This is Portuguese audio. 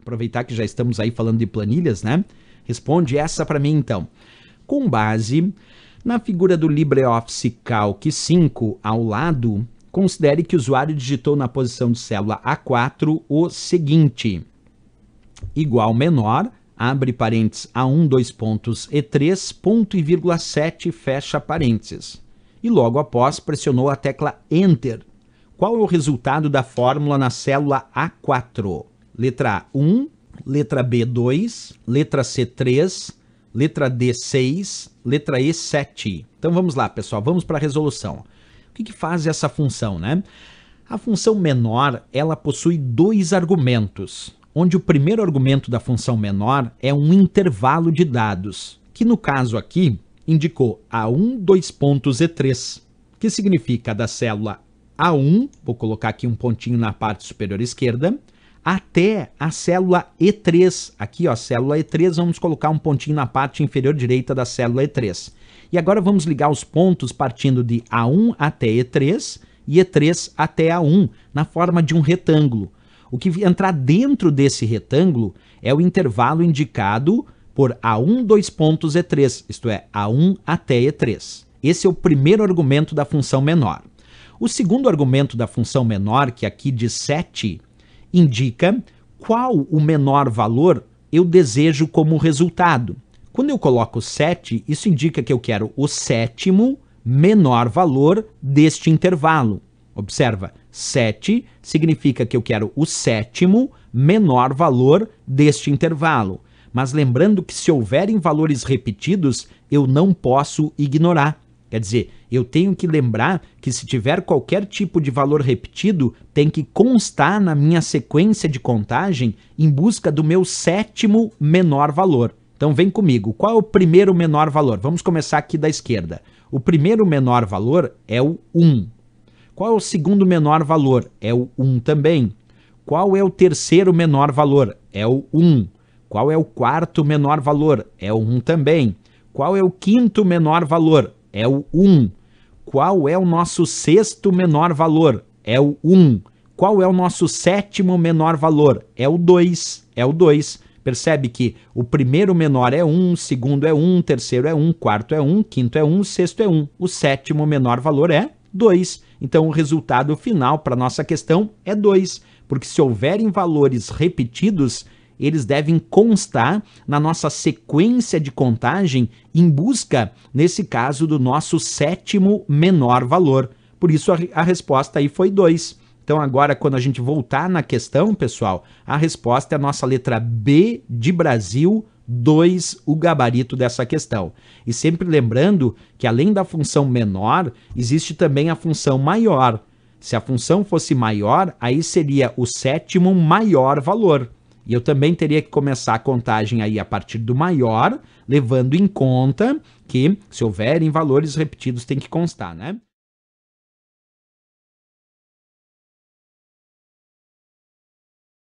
aproveitar que já estamos aí falando de planilhas, né? Responde essa para mim então. Com base na figura do LibreOffice Calc 5 ao lado, considere que o usuário digitou na posição de célula A4 o seguinte: igual menor, abre parênteses A1 dois pontos E3 ponto e vírgula 7 fecha parênteses. E logo após pressionou a tecla Enter. Qual é o resultado da fórmula na célula A4? Letra A, 1, letra B, 2, letra C, 3, letra D, 6, letra E, 7. Então vamos lá, pessoal, vamos para a resolução. O que, que faz essa função, né? A função menor, ela possui dois argumentos, onde o primeiro argumento da função menor é um intervalo de dados, que no caso aqui indicou A1, 2 pontos e 3, que significa da célula A1, vou colocar aqui um pontinho na parte superior esquerda, até a célula E3. Aqui, ó, célula E3, vamos colocar um pontinho na parte inferior direita da célula E3. E agora vamos ligar os pontos partindo de A1 até E3 e E3 até A1, na forma de um retângulo. O que entrar dentro desse retângulo é o intervalo indicado por A1, dois pontos E3, isto é, A1 até E3. Esse é o primeiro argumento da função menor. O segundo argumento da função menor, que é aqui de 7 indica qual o menor valor eu desejo como resultado. Quando eu coloco 7, isso indica que eu quero o sétimo menor valor deste intervalo. Observa, 7 significa que eu quero o sétimo menor valor deste intervalo. Mas lembrando que se houverem valores repetidos, eu não posso ignorar. Quer dizer, eu tenho que lembrar que se tiver qualquer tipo de valor repetido, tem que constar na minha sequência de contagem em busca do meu sétimo menor valor. Então vem comigo, qual é o primeiro menor valor? Vamos começar aqui da esquerda. O primeiro menor valor é o 1. Qual é o segundo menor valor? É o 1 também. Qual é o terceiro menor valor? É o 1. Qual é o quarto menor valor? É o 1 também. Qual é o quinto menor valor? É o 1. Qual é o nosso sexto menor valor? É o 1. Qual é o nosso sétimo menor valor? É o 2. É o 2. Percebe que o primeiro menor é 1, o segundo é 1, o terceiro é 1, o quarto é 1, o quinto é 1, o sexto é 1. O sétimo menor valor é 2. Então o resultado final para a nossa questão é 2, porque se houverem valores repetidos, eles devem constar na nossa sequência de contagem em busca, nesse caso, do nosso sétimo menor valor. Por isso a, a resposta aí foi 2. Então, agora, quando a gente voltar na questão, pessoal, a resposta é a nossa letra B de Brasil, 2, o gabarito dessa questão. E sempre lembrando que, além da função menor, existe também a função maior. Se a função fosse maior, aí seria o sétimo maior valor. E eu também teria que começar a contagem aí a partir do maior, levando em conta que se houverem valores repetidos tem que constar, né?